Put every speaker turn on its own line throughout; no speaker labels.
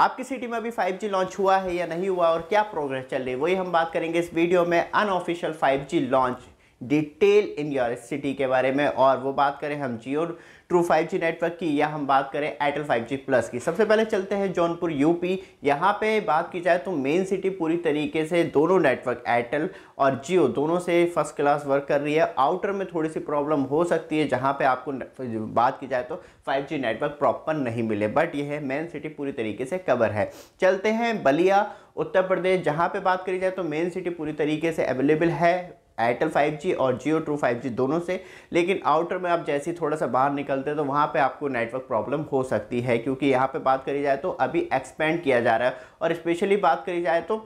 आपकी सिटी में अभी 5G लॉन्च हुआ है या नहीं हुआ और क्या प्रोग्रेस चल रही है वही हम बात करेंगे इस वीडियो में unofficial 5G launch detail in your city के बारे में और वो बात करें हम जियो ट्रू 5G नेटवर्क की या हम बात करें एयरटेल 5G प्लस की सबसे पहले चलते हैं जौनपुर यूपी यहाँ पे बात की जाए तो मेन सिटी पूरी तरीके से दोनों नेटवर्क एयरटेल और जियो दोनों से फर्स्ट क्लास वर्क कर रही है आउटर में थोड़ी सी प्रॉब्लम हो सकती है जहाँ पे आपको बात की जाए तो 5G नेटवर्क प्रॉपर नहीं मिले बट यह मेन सिटी पूरी तरीके से कवर है चलते हैं बलिया उत्तर प्रदेश जहाँ पे बात करी जाए तो मेन सिटी पूरी तरीके से अवेलेबल है एयरटेल 5G और जियो ट्रू 5G दोनों से लेकिन आउटर में आप जैसे ही थोड़ा सा बाहर निकलते हैं तो वहाँ पे आपको नेटवर्क प्रॉब्लम हो सकती है क्योंकि यहाँ पे बात करी जाए तो अभी एक्सपेंड किया जा रहा है और स्पेशली बात करी जाए तो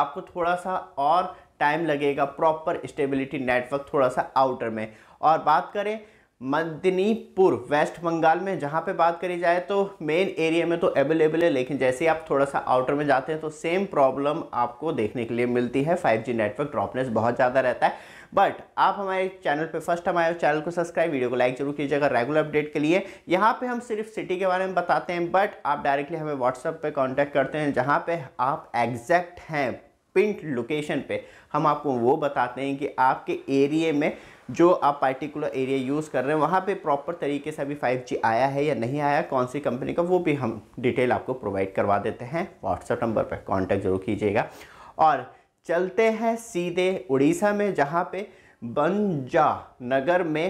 आपको थोड़ा सा और टाइम लगेगा प्रॉपर स्टेबिलिटी नेटवर्क थोड़ा सा आउटर में और बात करें मदनीपुर वेस्ट बंगाल में जहाँ पे बात करी जाए तो मेन एरिया में तो अवेलेबल है लेकिन जैसे ही आप थोड़ा सा आउटर में जाते हैं तो सेम प्रॉब्लम आपको देखने के लिए मिलती है 5G नेटवर्क ड्रॉपनेस बहुत ज़्यादा रहता है बट आप हमारे चैनल पे फर्स्ट हमारे चैनल को सब्सक्राइब वीडियो को लाइक जरूर कीजिएगा रेगुलर अपडेट के लिए यहाँ पे हम सिर्फ सिटी के बारे में बताते हैं बट आप डायरेक्टली हमें व्हाट्सअप पे कांटेक्ट करते हैं जहाँ पे आप एग्जैक्ट हैं पिंट लोकेशन पे हम आपको वो बताते हैं कि आपके एरिए में जो आप पर्टिकुलर एरिया यूज़ कर रहे हैं वहाँ पे प्रॉपर तरीके से अभी 5G आया है या नहीं आया कौन सी कंपनी का वो भी हम डिटेल आपको प्रोवाइड करवा देते हैं व्हाट्सएप नंबर पर कॉन्टैक्ट जरूर कीजिएगा और चलते हैं सीधे उड़ीसा में जहाँ पे बंजा नगर में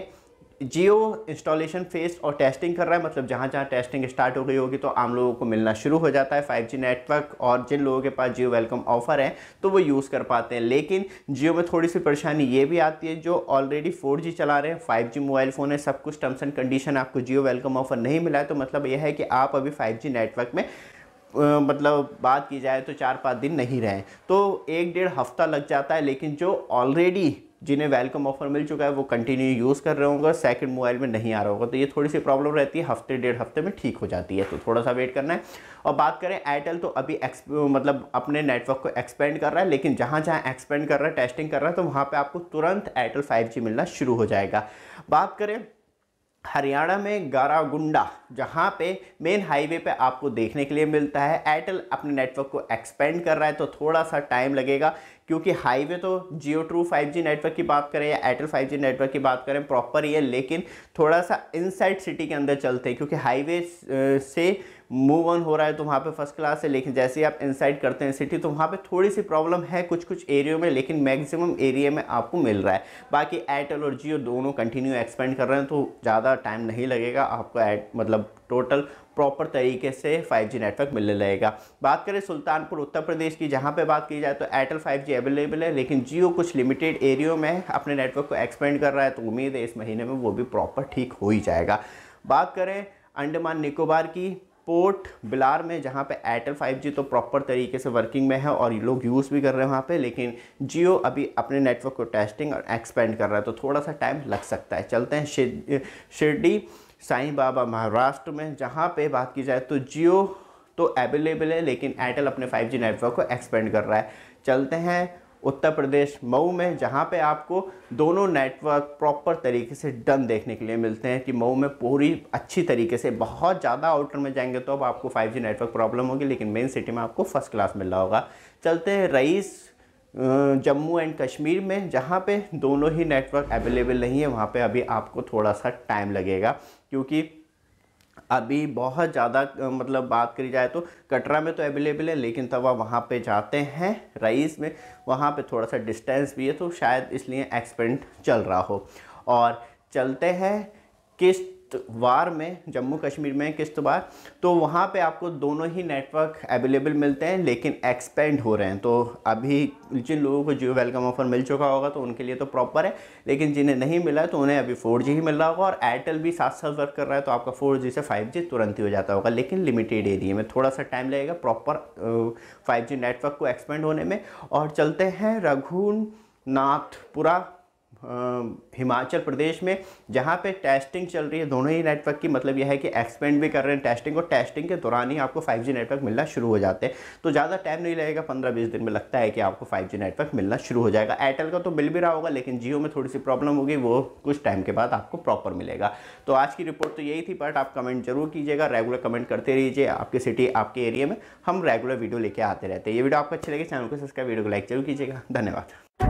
जियो इंस्टॉलेशन फेस और टेस्टिंग कर रहा है मतलब जहाँ जहाँ टेस्टिंग स्टार्ट हो गई होगी तो आम लोगों को मिलना शुरू हो जाता है 5G नेटवर्क और जिन लोगों के पास जियो वेलकम ऑफ़र है तो वो यूज़ कर पाते हैं लेकिन जियो में थोड़ी सी परेशानी ये भी आती है जो ऑलरेडी फोर चला रहे हैं फाइव मोबाइल फ़ोन है सब कुछ टर्म्स एंड कंडीशन आपको जियो वेलकम ऑफ़र नहीं मिला है तो मतलब यह है कि आप अभी फाइव नेटवर्क में मतलब बात की जाए तो चार पाँच दिन नहीं रहें तो एक डेढ़ हफ्ता लग जाता है लेकिन जो ऑलरेडी जिन्हें वेलकम ऑफर मिल चुका है वो कंटिन्यू यूज़ कर रहे होंगे सेकंड मोबाइल में नहीं आ रहा होगा तो ये थोड़ी सी प्रॉब्लम रहती है हफ्ते डेढ़ हफ्ते में ठीक हो जाती है तो थोड़ा सा वेट करना है और बात करें एयरटेल तो अभी मतलब अपने नेटवर्क को एक्सपेंड कर रहा है लेकिन जहाँ जहाँ एक्सपेंड कर रहा है टेस्टिंग कर रहा है तो वहाँ पर आपको तुरंत एयरटेल फाइव मिलना शुरू हो जाएगा बात करें हरियाणा में गारागुंडा जहाँ पे मेन हाईवे पे आपको देखने के लिए मिलता है एयरटेल अपने नेटवर्क को एक्सपेंड कर रहा है तो थोड़ा सा टाइम लगेगा क्योंकि हाईवे तो जियो ट्रू 5G नेटवर्क की बात करें या एयरटेल 5G नेटवर्क की बात करें प्रॉपर ही है लेकिन थोड़ा सा इनसाइड सिटी के अंदर चलते हैं क्योंकि हाईवे से मूव ऑन हो रहा है तो वहाँ पे फर्स्ट क्लास है लेकिन जैसे ही आप इनसाइड करते हैं सिटी तो वहाँ पे थोड़ी सी प्रॉब्लम है कुछ कुछ एरियो में लेकिन मैक्सिमम एरिया में आपको मिल रहा है बाकी एयरटेल और जियो दोनों कंटिन्यू एक्सपेंड कर रहे हैं तो ज़्यादा टाइम नहीं लगेगा आपको एट मतलब टोटल प्रॉपर तरीके से 5G नेटवर्क मिलने लगेगा बात करें सुल्तानपुर उत्तर प्रदेश की जहाँ पे बात की जाए तो एयरटेल 5G अवेलेबल है लेकिन जियो कुछ लिमिटेड एरियो में अपने नेटवर्क को एक्सपेंड कर रहा है तो उम्मीद है इस महीने में वो भी प्रॉपर ठीक हो ही जाएगा बात करें अंडमान निकोबार की पोर्ट बिलार में जहाँ पे एयरटेल 5G तो प्रॉपर तरीके से वर्किंग में है और ये लोग यूज़ भी कर रहे हैं वहाँ पे लेकिन जियो अभी अपने नेटवर्क को टेस्टिंग और एक्सपेंड कर रहा है तो थोड़ा सा टाइम लग सकता है चलते हैं शिरडी साईं बाबा महाराष्ट्र में जहाँ पे बात की जाए तो जियो तो अवेलेबल है लेकिन एयरटेल अपने फाइव नेटवर्क को एक्सपेंड कर रहा है चलते हैं उत्तर प्रदेश मऊ में जहाँ पे आपको दोनों नेटवर्क प्रॉपर तरीके से डन देखने के लिए मिलते हैं कि मऊ में पूरी अच्छी तरीके से बहुत ज़्यादा आउटर में जाएंगे तो अब आपको 5G नेटवर्क प्रॉब्लम होगी लेकिन मेन सिटी में आपको फर्स्ट क्लास मिल रहा होगा चलते हैं रईस जम्मू एंड कश्मीर में जहाँ पे दोनों ही नेटवर्क अवेलेबल नहीं है वहाँ पे अभी आपको थोड़ा सा टाइम लगेगा क्योंकि अभी बहुत ज़्यादा मतलब बात करी जाए तो कटरा में तो अवेलेबल है लेकिन तवा वहाँ पे जाते हैं रईस में वहाँ पे थोड़ा सा डिस्टेंस भी है तो शायद इसलिए एक्सपेंट चल रहा हो और चलते हैं किस्त किश्तवार में जम्मू कश्मीर में किश्तवार तो वहाँ पे आपको दोनों ही नेटवर्क अवेलेबल मिलते हैं लेकिन एक्सपेंड हो रहे हैं तो अभी जिन लोगों को जियो वेलकम ऑफर मिल चुका होगा तो उनके लिए तो प्रॉपर है लेकिन जिन्हें नहीं मिला तो उन्हें अभी फोर ही मिल रहा होगा और एयरटेल भी साथ साथ वर्क कर रहा है तो आपका फोर से फाइव तुरंत ही हो जाता होगा लेकिन लिमिटेड एरिए में थोड़ा सा टाइम लगेगा प्रॉपर फाइव नेटवर्क को एक्सपेंड होने में और चलते हैं रघुनाथपुरा हिमाचल प्रदेश में जहाँ पे टेस्टिंग चल रही है दोनों ही नेटवर्क की मतलब यह है कि एक्सपेंड भी कर रहे हैं टेस्टिंग और टेस्टिंग के दौरान ही आपको 5G नेटवर्क मिलना शुरू हो जाते हैं तो ज़्यादा टाइम नहीं लगेगा 15-20 दिन में लगता है कि आपको 5G नेटवर्क मिलना शुरू हो जाएगा एयरटेल का तो मिल भी रहा होगा लेकिन जियो में थोड़ी सी प्रॉब्लम होगी वो कुछ टाइम के बाद आपको प्रॉपर मिलेगा तो आज की रिपोर्ट तो यही थी बट आप कमेंट जरूर कीजिएगा रेगुलर कमेंट करते रहिए आपकी सिटी आपके एरिया में हम रेगुलर वीडियो लेके आते रहते हैं ये वीडियो आपको अच्छी लगे चैनल को सब्सक्राइब वीडियो को लाइक जरूर कीजिएगा धन्यवाद